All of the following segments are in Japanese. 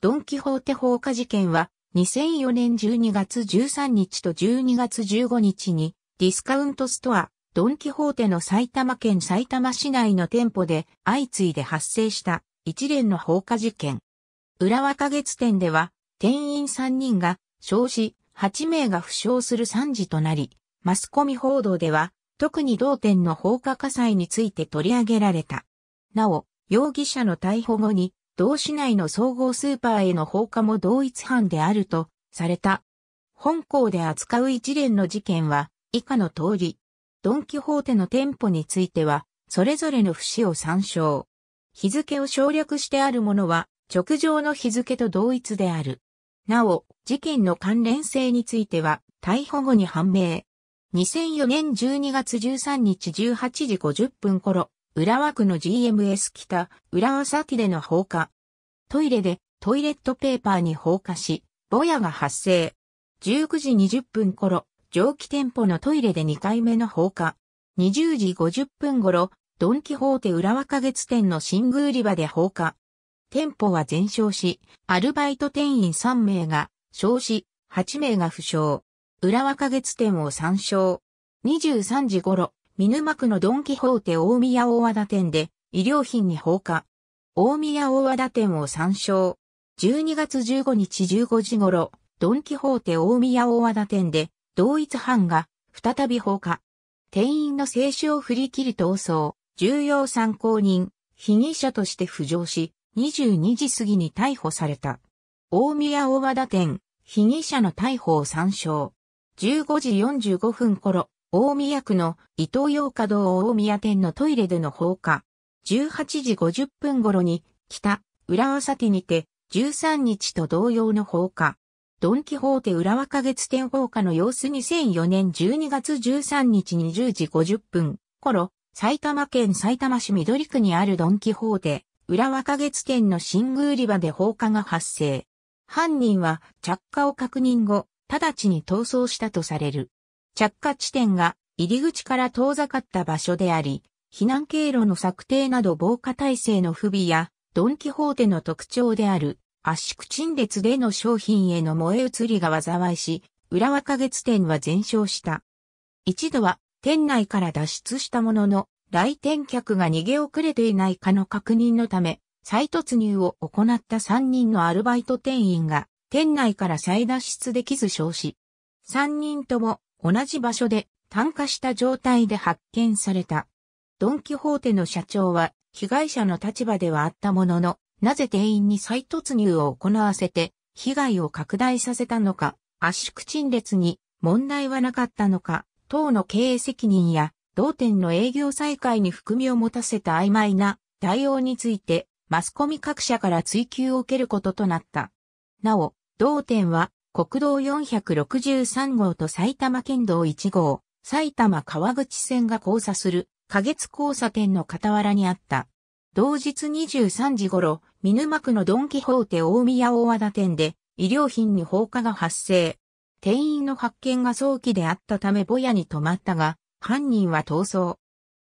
ドン・キホーテ放火事件は、2004年12月13日と12月15日に、ディスカウントストア、ドン・キホーテの埼玉県埼玉市内の店舗で相次いで発生した一連の放火事件。浦和花月店では、店員3人が焼死、8名が負傷する惨事となり、マスコミ報道では、特に同店の放火火災について取り上げられた。なお、容疑者の逮捕後に、同市内の総合スーパーへの放火も同一犯であるとされた。本校で扱う一連の事件は以下の通り、ドンキホーテの店舗については、それぞれの節を参照。日付を省略してあるものは、直上の日付と同一である。なお、事件の関連性については、逮捕後に判明。2004年12月13日18時50分頃、浦和区の GMS 北、浦和ィでの放火。トイレでトイレットペーパーに放火し、ぼやが発生。19時20分頃、蒸気店舗のトイレで2回目の放火。20時50分頃、ドンキホーテ浦和花月店の新宮売り場で放火。店舗は全焼し、アルバイト店員3名が、焼死、8名が負傷。浦和花月店を参照。23時頃、見沼区のドンキホーテ大宮大和田店で、医療品に放火。大宮大和田店を参照。12月15日15時頃、ドンキホーテ大宮大和田店で、同一犯が、再び放火。店員の制止を振り切り逃走、重要参考人、被疑者として浮上し、22時過ぎに逮捕された。大宮大和田店、被疑者の逮捕を参照。15時45分頃、大宮区の伊東洋華堂大宮店のトイレでの放火。18時50分頃に、北、浦和サティにて、13日と同様の放火。ドンキホーテ浦和花月店放火の様子2004年12月13日20時50分頃、埼玉県埼玉市緑区にあるドンキホーテ浦和花月店の新宮売り場で放火が発生。犯人は着火を確認後、直ちに逃走したとされる。着火地点が入り口から遠ざかった場所であり、避難経路の策定など防火体制の不備や、ドンキホーテの特徴である圧縮陳列での商品への燃え移りが災いし、浦和花月店は全焼した。一度は店内から脱出したものの、来店客が逃げ遅れていないかの確認のため、再突入を行った3人のアルバイト店員が店内から再脱出できず焼死。3人とも同じ場所で炭化した状態で発見された。ドン・キホーテの社長は被害者の立場ではあったものの、なぜ店員に再突入を行わせて被害を拡大させたのか、圧縮陳列に問題はなかったのか、等の経営責任や同店の営業再開に含みを持たせた曖昧な対応についてマスコミ各社から追及を受けることとなった。なお、同店は国道463号と埼玉県道1号、埼玉川口線が交差する、下月交差点の傍らにあった。同日23時頃、見沼区のドンキホーテ大宮大和田店で、医療品に放火が発生。店員の発見が早期であったためボヤに止まったが、犯人は逃走。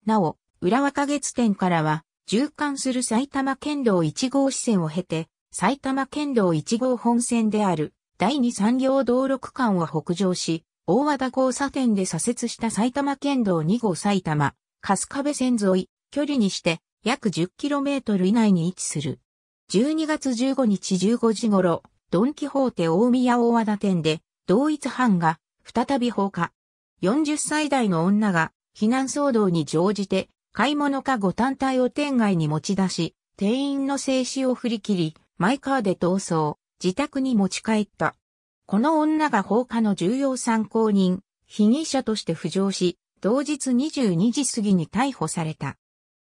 なお、浦和花月店からは、縦貫する埼玉県道1号支線を経て、埼玉県道1号本線である第二産業道路区間を北上し、大和田交差点で左折した埼玉県道2号埼玉、春日部線沿い、距離にして約 10km 以内に位置する。12月15日15時頃、ドンキホーテ大宮大和田店で、同一犯が再び放火。40歳代の女が避難騒動に乗じて、買い物かご単体を店外に持ち出し、店員の制止を振り切り、マイカーで逃走。自宅に持ち帰った。この女が放火の重要参考人、被疑者として浮上し、同日22時過ぎに逮捕された。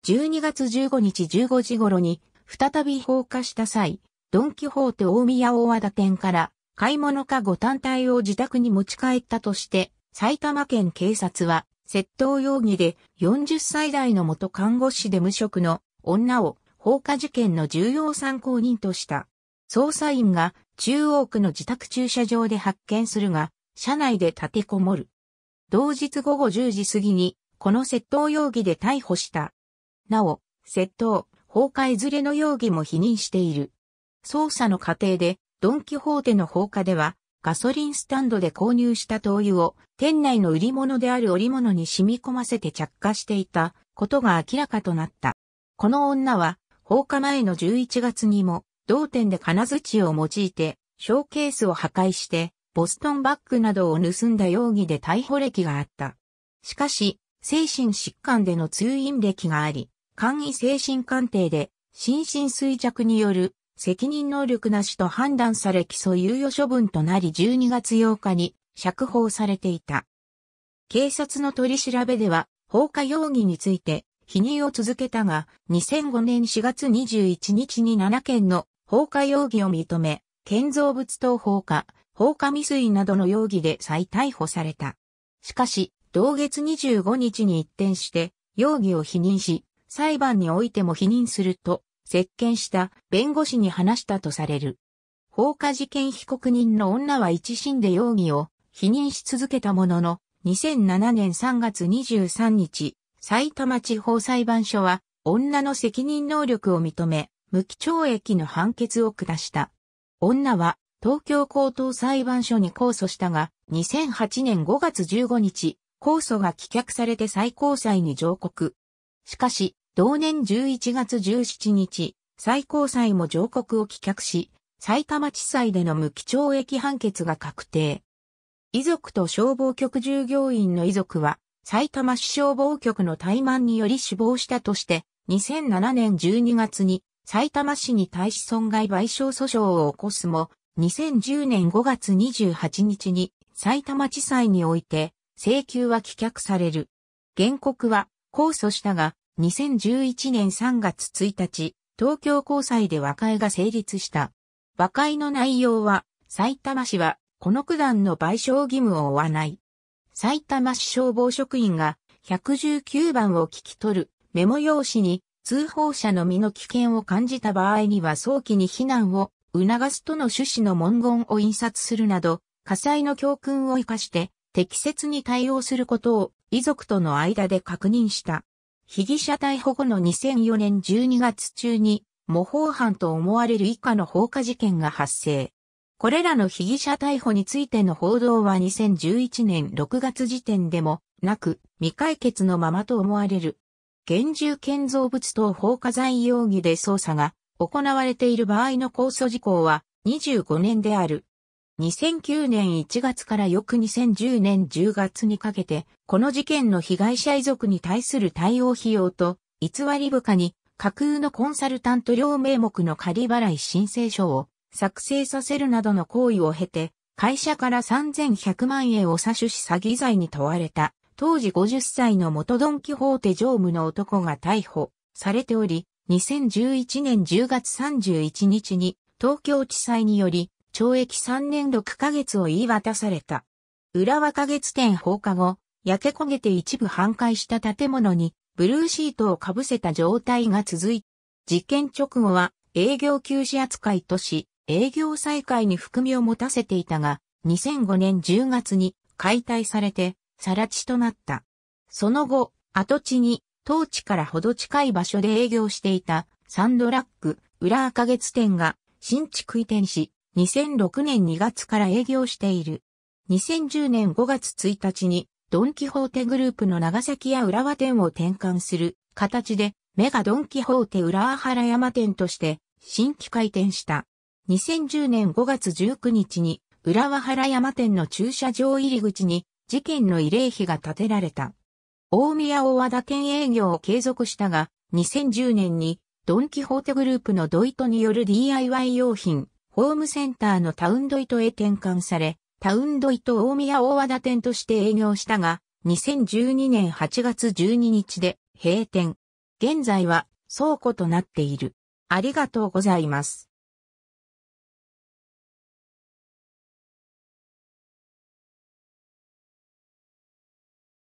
12月15日15時頃に、再び放火した際、ドンキホーテ大宮大和田店から、買い物かご単体を自宅に持ち帰ったとして、埼玉県警察は、窃盗容疑で40歳代の元看護師で無職の女を放火事件の重要参考人とした。捜査員が中央区の自宅駐車場で発見するが、車内で立てこもる。同日午後10時過ぎに、この窃盗容疑で逮捕した。なお、窃盗、放火いずれの容疑も否認している。捜査の過程で、ドン・キホーテの放火では、ガソリンスタンドで購入した灯油を店内の売り物である織物に染み込ませて着火していたことが明らかとなった。この女は放火前の11月にも同店で金槌を用いて、ショーケースを破壊して、ボストンバッグなどを盗んだ容疑で逮捕歴があった。しかし、精神疾患での通院歴があり、簡易精神鑑定で、心神衰弱による責任能力なしと判断され起訴猶予処分となり12月8日に釈放されていた。警察の取り調べでは放火容疑について否認を続けたが2005年4月21日に7件の放火容疑を認め、建造物等放火、放火未遂などの容疑で再逮捕された。しかし、同月25日に一転して、容疑を否認し、裁判においても否認すると、接見した弁護士に話したとされる。放火事件被告人の女は一審で容疑を否認し続けたものの、2007年3月23日、埼玉地方裁判所は、女の責任能力を認め、無期懲役の判決を下した。女は東京高等裁判所に控訴したが、2008年5月15日、控訴が棄却されて最高裁に上告。しかし、同年11月17日、最高裁も上告を棄却し、埼玉地裁での無期懲役判決が確定。遺族と消防局従業員の遺族は、埼玉市消防局の怠慢により死亡したとして、2007年12月に埼玉市に対し損害賠償訴訟を起こすも、2010年5月28日に埼玉地裁において請求は棄却される。原告は控訴したが、2011年3月1日、東京高裁で和解が成立した。和解の内容は、埼玉市は、この区段の賠償義務を負わない。埼玉市消防職員が、119番を聞き取るメモ用紙に、通報者の身の危険を感じた場合には早期に避難を促すとの趣旨の文言を印刷するなど、火災の教訓を活かして適切に対応することを遺族との間で確認した。被疑者逮捕後の2004年12月中に模倣犯と思われる以下の放火事件が発生。これらの被疑者逮捕についての報道は2011年6月時点でもなく未解決のままと思われる。現住建造物等放火罪容疑で捜査が行われている場合の控訴事項は25年である。2009年1月から翌2010年10月にかけて、この事件の被害者遺族に対する対応費用と、偽り部下に架空のコンサルタント料名目の仮払い申請書を作成させるなどの行為を経て、会社から3100万円を詐取し詐欺罪に問われた。当時50歳の元ドンキホーテ常務の男が逮捕されており、2011年10月31日に東京地裁により懲役3年6ヶ月を言い渡された。浦和花月店放火後、焼け焦げて一部半壊した建物にブルーシートをかぶせた状態が続い、事件直後は営業休止扱いとし、営業再開に含みを持たせていたが、2005年10月に解体されて更地となった。その後、跡地に、当地からほど近い場所で営業していたサンドラック裏赤月店が新築移転し、2006年2月から営業している。2010年5月1日にドンキホーテグループの長崎や浦和店を転換する形でメガドンキホーテ浦和原山店として新規開店した。2010年5月19日に浦和原山店の駐車場入り口に事件の慰霊碑が建てられた。大宮大和田店営業を継続したが、2010年にドンキホーテグループのドイトによる DIY 用品、ホームセンターのタウンドイトへ転換され、タウンドイト大宮大和田店として営業したが、2012年8月12日で閉店。現在は倉庫となっている。ありがとうございます。